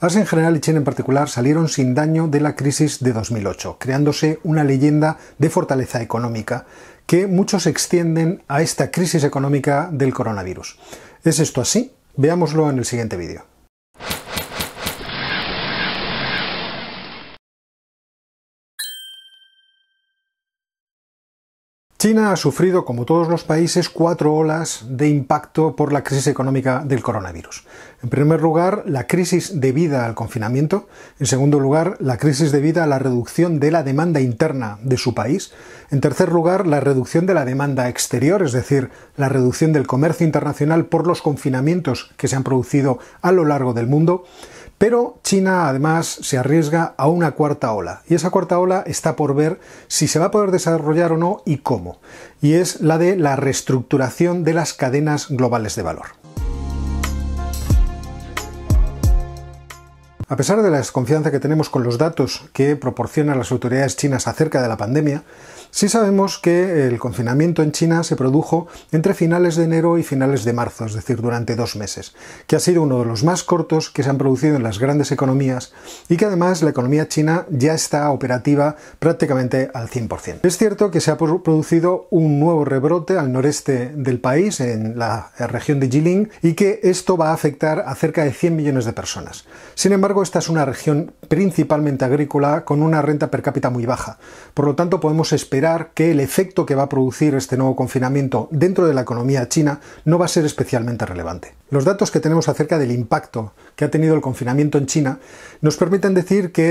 Asia en general y China en particular salieron sin daño de la crisis de 2008, creándose una leyenda de fortaleza económica que muchos extienden a esta crisis económica del coronavirus. ¿Es esto así? Veámoslo en el siguiente vídeo. China ha sufrido, como todos los países, cuatro olas de impacto por la crisis económica del coronavirus. En primer lugar, la crisis debida al confinamiento. En segundo lugar, la crisis debida a la reducción de la demanda interna de su país. En tercer lugar, la reducción de la demanda exterior, es decir, la reducción del comercio internacional por los confinamientos que se han producido a lo largo del mundo. Pero China además se arriesga a una cuarta ola y esa cuarta ola está por ver si se va a poder desarrollar o no y cómo. Y es la de la reestructuración de las cadenas globales de valor. A pesar de la desconfianza que tenemos con los datos que proporcionan las autoridades chinas acerca de la pandemia, Sí sabemos que el confinamiento en China se produjo entre finales de enero y finales de marzo, es decir, durante dos meses, que ha sido uno de los más cortos que se han producido en las grandes economías y que además la economía china ya está operativa prácticamente al 100%. Es cierto que se ha producido un nuevo rebrote al noreste del país, en la región de Jilin, y que esto va a afectar a cerca de 100 millones de personas. Sin embargo, esta es una región principalmente agrícola con una renta per cápita muy baja. Por lo tanto, podemos esperar que el efecto que va a producir este nuevo confinamiento dentro de la economía china no va a ser especialmente relevante. Los datos que tenemos acerca del impacto que ha tenido el confinamiento en China nos permiten decir que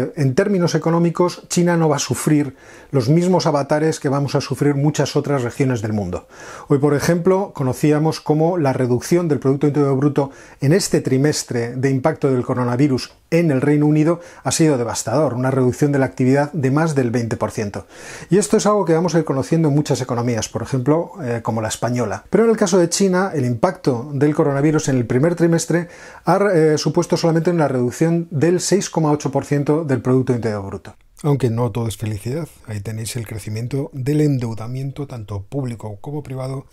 eh, en términos económicos China no va a sufrir los mismos avatares que vamos a sufrir muchas otras regiones del mundo. Hoy, por ejemplo, conocíamos cómo la reducción del Producto Interior Bruto en este trimestre de impacto del coronavirus en el Reino Unido ha sido devastador, una reducción de la actividad de más del 20%. Y esto es algo que vamos a ir conociendo en muchas economías, por ejemplo, eh, como la española. Pero en el caso de China, el impacto del coronavirus en el primer trimestre ha eh, supuesto solamente una reducción del 6,8% del Producto Bruto. Aunque no todo es felicidad, ahí tenéis el crecimiento del endeudamiento tanto público como privado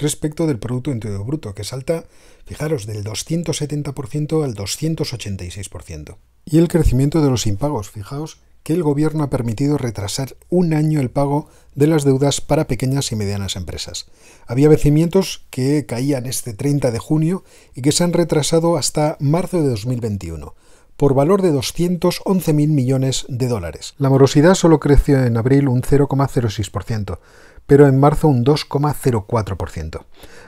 respecto del Producto Interior Bruto, que salta, fijaros, del 270% al 286%. Y el crecimiento de los impagos, fijaos que el Gobierno ha permitido retrasar un año el pago de las deudas para pequeñas y medianas empresas. Había vencimientos que caían este 30 de junio y que se han retrasado hasta marzo de 2021 por valor de 211.000 millones de dólares. La morosidad solo creció en abril un 0,06%, pero en marzo un 2,04%.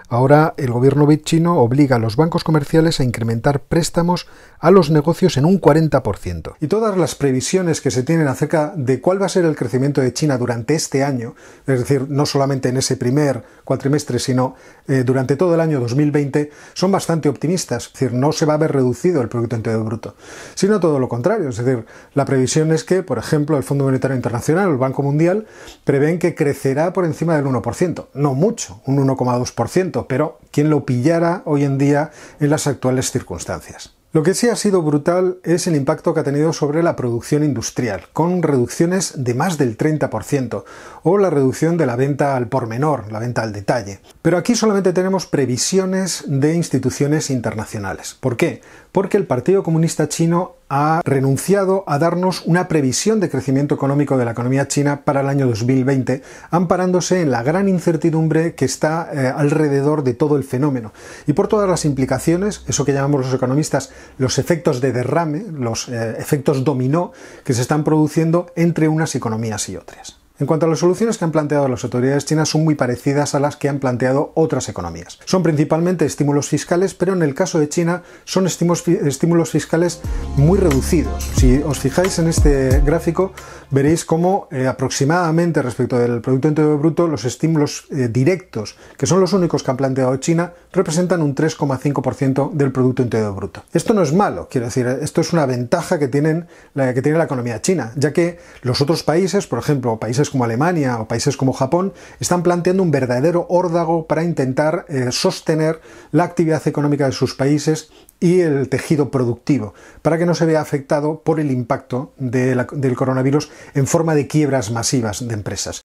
Ahora el gobierno chino obliga a los bancos comerciales a incrementar préstamos a los negocios en un 40%. Y todas las previsiones que se tienen acerca de cuál va a ser el crecimiento de China durante este año, es decir, no solamente en ese primer cuatrimestre, sino eh, durante todo el año 2020, son bastante optimistas. Es decir, no se va a ver reducido el Producto Interior Bruto, sino todo lo contrario. Es decir, la previsión es que, por ejemplo, el Fondo Monetario Internacional, el Banco Mundial, prevén que crecerá por encima del 1%, no mucho, un 1,2%, pero quien lo pillara hoy en día en las actuales circunstancias. Lo que sí ha sido brutal es el impacto que ha tenido sobre la producción industrial, con reducciones de más del 30%, o la reducción de la venta al por menor, la venta al detalle. Pero aquí solamente tenemos previsiones de instituciones internacionales. ¿Por qué? porque el Partido Comunista Chino ha renunciado a darnos una previsión de crecimiento económico de la economía china para el año 2020, amparándose en la gran incertidumbre que está eh, alrededor de todo el fenómeno. Y por todas las implicaciones, eso que llamamos los economistas los efectos de derrame, los eh, efectos dominó que se están produciendo entre unas economías y otras. En cuanto a las soluciones que han planteado las autoridades chinas son muy parecidas a las que han planteado otras economías. Son principalmente estímulos fiscales, pero en el caso de China son estímulos fiscales muy reducidos. Si os fijáis en este gráfico, veréis cómo eh, aproximadamente respecto del Producto Interior Bruto, los estímulos eh, directos, que son los únicos que ha planteado China, representan un 3,5% del Producto Interior Bruto. Esto no es malo, quiero decir, esto es una ventaja que, tienen, que tiene la economía china, ya que los otros países, por ejemplo, países como Alemania o países como Japón están planteando un verdadero órdago para intentar eh, sostener la actividad económica de sus países y el tejido productivo, para que no se vea afectado por el impacto del coronavirus en forma de quiebras masivas de empresas.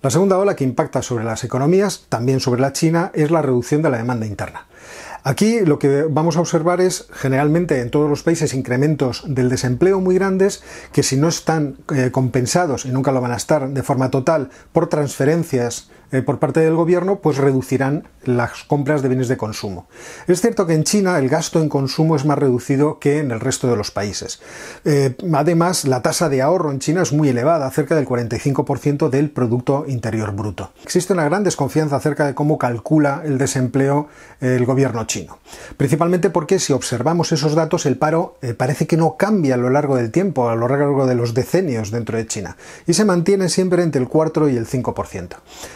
La segunda ola que impacta sobre las economías, también sobre la China, es la reducción de la demanda interna. Aquí lo que vamos a observar es generalmente en todos los países incrementos del desempleo muy grandes que si no están eh, compensados y nunca lo van a estar de forma total por transferencias eh, por parte del gobierno, pues reducirán las compras de bienes de consumo. Es cierto que en China el gasto en consumo es más reducido que en el resto de los países. Eh, además, la tasa de ahorro en China es muy elevada, cerca del 45% del Producto Interior Bruto. Existe una gran desconfianza acerca de cómo calcula el desempleo el gobierno chino, principalmente porque si observamos esos datos, el paro eh, parece que no cambia a lo largo del tiempo, a lo largo de los decenios dentro de China, y se mantiene siempre entre el 4 y el 5%.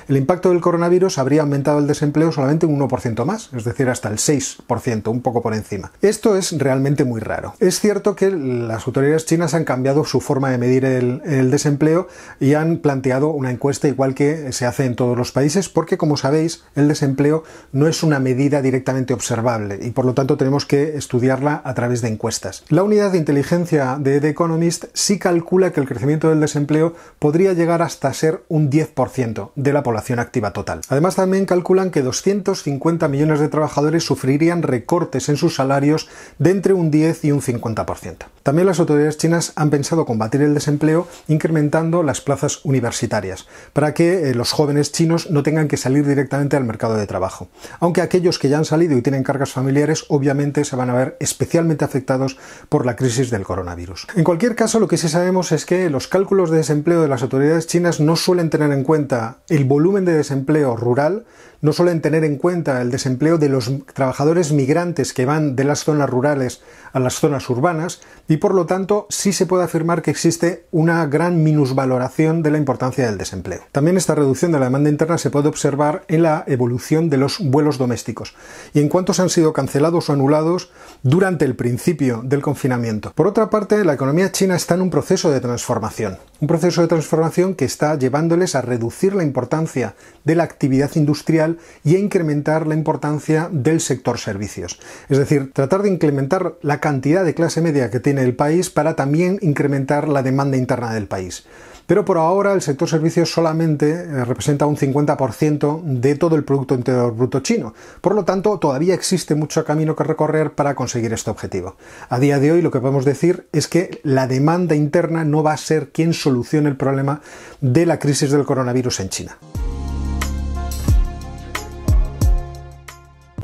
El impacto del coronavirus habría aumentado el desempleo solamente un 1% más, es decir, hasta el 6%, un poco por encima. Esto es realmente muy raro. Es cierto que las autoridades chinas han cambiado su forma de medir el, desempleo y han planteado una encuesta igual que se hace en todos los países, porque como sabéis, el desempleo no es una medida directamente observable y por lo tanto tenemos que estudiarla a través de encuestas. La unidad de inteligencia de The Economist sí calcula que el crecimiento del desempleo podría llegar hasta ser un 10% de la población activa total. Además también calculan que 200 150 millones de trabajadores sufrirían recortes en sus salarios de entre un 10 y un 50%. También las autoridades chinas han pensado combatir el desempleo incrementando las plazas universitarias, para que eh, los jóvenes chinos no tengan que salir directamente al mercado de trabajo. Aunque aquellos que ya han salido y tienen cargas familiares obviamente se van a ver especialmente afectados por la crisis del coronavirus. En cualquier caso, lo que sí sabemos es que los cálculos de desempleo de las autoridades chinas no suelen tener en cuenta el volumen de desempleo rural, no suelen tener en cuenta el desempleo de los trabajadores migrantes que van de las zonas rurales a las zonas urbanas y por lo tanto sí se puede afirmar que existe una gran minusvaloración de la importancia del desempleo. También esta reducción de la demanda interna se puede observar en la evolución de los vuelos domésticos y en cuántos han sido cancelados o anulados durante el principio del confinamiento. Por otra parte, la economía china está en un proceso de transformación, un proceso de transformación que está llevándoles a reducir la importancia de la actividad industrial y a incrementar la importancia del sector servicios. Es decir, tratar de incrementar la cantidad de clase media que tiene el país para también incrementar la demanda interna del país. Pero por ahora el sector servicios solamente eh, representa un 50% de todo el Producto Interior Bruto chino. Por lo tanto, todavía existe mucho camino que recorrer para conseguir este objetivo. A día de hoy lo que podemos decir es que la demanda interna no va a ser quien solucione el problema de la crisis del coronavirus en China.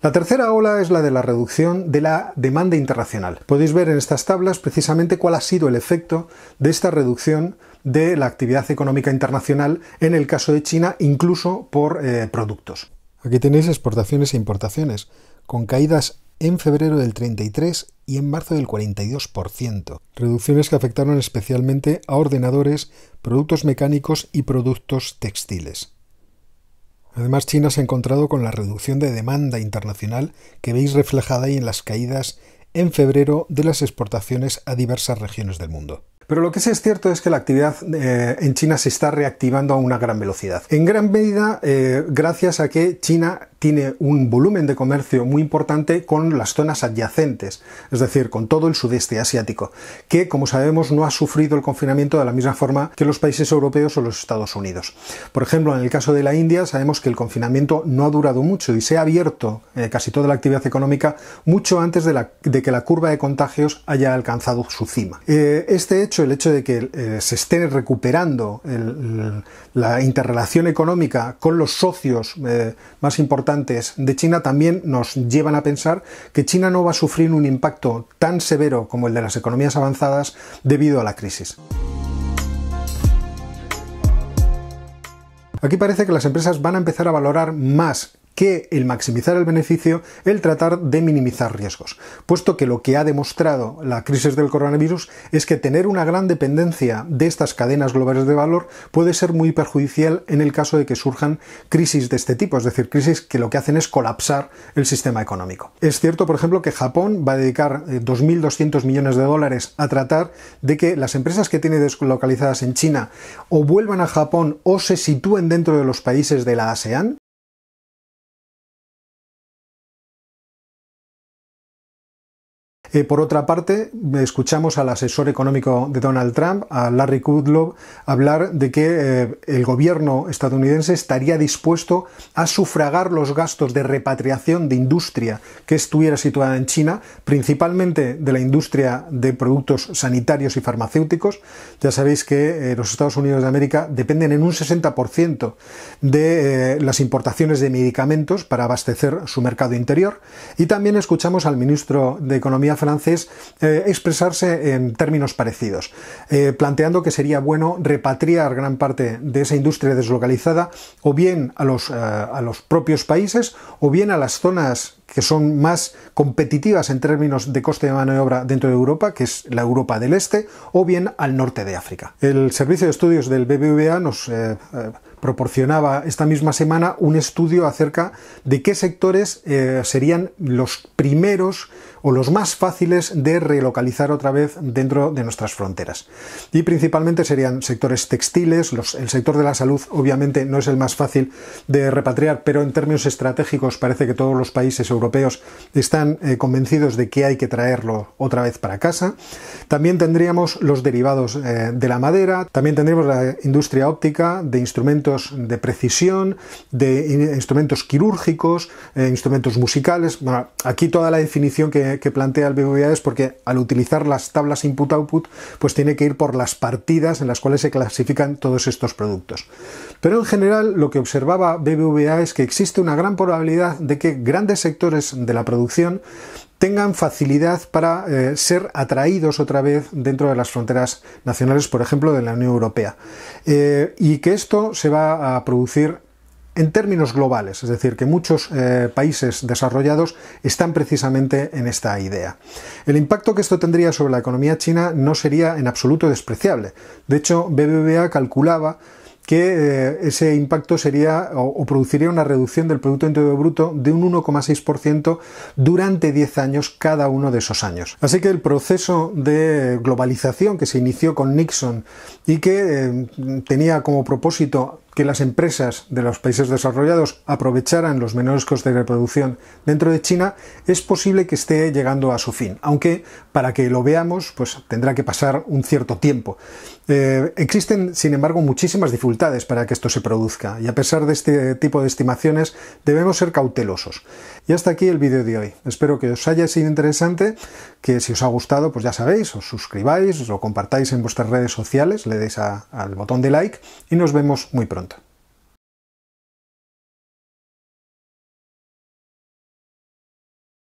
La tercera ola es la de la reducción de la demanda internacional. Podéis ver en estas tablas precisamente cuál ha sido el efecto de esta reducción de la actividad económica internacional en el caso de China, incluso por eh, productos. Aquí tenéis exportaciones e importaciones, con caídas en febrero del 33 y en marzo del 42%, reducciones que afectaron especialmente a ordenadores, productos mecánicos y productos textiles. Además, China se ha encontrado con la reducción de demanda internacional que veis reflejada ahí en las caídas en febrero de las exportaciones a diversas regiones del mundo. Pero lo que sí es cierto es que la actividad eh, en China se está reactivando a una gran velocidad. En gran medida, eh, gracias a que China tiene un volumen de comercio muy importante con las zonas adyacentes, es decir, con todo el sudeste asiático, que como sabemos no ha sufrido el confinamiento de la misma forma que los países europeos o los Estados Unidos. Por ejemplo, en el caso de la India sabemos que el confinamiento no ha durado mucho y se ha abierto eh, casi toda la actividad económica mucho antes de, que la curva de contagios haya alcanzado su cima. Eh, este hecho, el hecho de que eh, se esté recuperando la interrelación económica con los socios más importantes, de China también nos llevan a pensar que China no va a sufrir un impacto tan severo como el de las economías avanzadas debido a la crisis. Aquí parece que las empresas van a empezar a valorar más que el maximizar el beneficio, el tratar de minimizar riesgos, puesto que lo que ha demostrado la crisis del coronavirus es que tener una gran dependencia de estas cadenas globales de valor puede ser muy perjudicial en el caso de que surjan crisis de este tipo, es decir, crisis que lo que hacen es colapsar el sistema económico. Es cierto, por ejemplo, que Japón va a dedicar 2.200 eh, millones de dólares a tratar de que las empresas que tiene deslocalizadas en China o vuelvan a Japón o se sitúen dentro de los países de la ASEAN, Eh, por otra parte, escuchamos al asesor económico de Donald Trump, a Larry Kudlow, hablar de que eh, el gobierno estadounidense estaría dispuesto a sufragar los gastos de repatriación de industria que estuviera situada en China, principalmente de la industria de productos sanitarios y farmacéuticos. Ya sabéis que eh, los Estados Unidos de América dependen en un 60% de las importaciones de medicamentos para abastecer su mercado interior. Y también escuchamos al ministro de Economía francés eh, expresarse en términos parecidos, eh, planteando que sería bueno repatriar gran parte de esa industria deslocalizada o bien a los, eh, a los propios países o bien a las zonas que son más competitivas en términos de coste de mano de obra dentro de Europa, que es la Europa del Este, o bien al norte de África. El Servicio de Estudios del BBVA nos ha proporcionaba esta misma semana un estudio acerca de qué sectores eh, serían los primeros o los más fáciles de relocalizar otra vez dentro de nuestras fronteras. Y principalmente serían sectores textiles, los, el sector de la salud obviamente no es el más fácil de repatriar, pero en términos estratégicos parece que todos los países europeos están eh, convencidos de que hay que traerlo otra vez para casa. También tendríamos los derivados eh, de la madera, también tendríamos la industria óptica de instrumentos de precisión, de instrumentos quirúrgicos, eh, instrumentos musicales. Bueno, aquí toda la definición que, que plantea el BBVA es porque al utilizar las tablas input-output, pues tiene que ir por las partidas en las cuales se clasifican todos estos productos. Pero en general lo que observaba BBVA es que existe una gran probabilidad de que grandes sectores de la producción tengan facilidad para eh, ser atraídos otra vez dentro de las fronteras nacionales, por ejemplo, de la Unión Europea. Eh, y que esto se va a producir en términos globales, es decir, que muchos eh, países desarrollados están precisamente en esta idea. El impacto que esto tendría sobre la economía china no sería en absoluto despreciable. De hecho, BBVA calculaba que eh, ese impacto sería o, produciría una reducción del Producto Interior Bruto de un 1,6% durante 10 años cada uno de esos años. Así que el proceso de globalización que se inició con Nixon y que eh, tenía como propósito que las empresas de los países desarrollados aprovecharan los menores costes de reproducción dentro de China, es posible que esté llegando a su fin, aunque para que lo veamos pues tendrá que pasar un cierto tiempo. Eh, existen, sin embargo, muchísimas dificultades para que esto se produzca y a pesar de este tipo de estimaciones debemos ser cautelosos. Y hasta aquí el vídeo de hoy. Espero que os haya sido interesante, que si os ha gustado, pues ya sabéis, os suscribáis, os lo compartáis en vuestras redes sociales, le deis al botón de like y nos vemos muy pronto.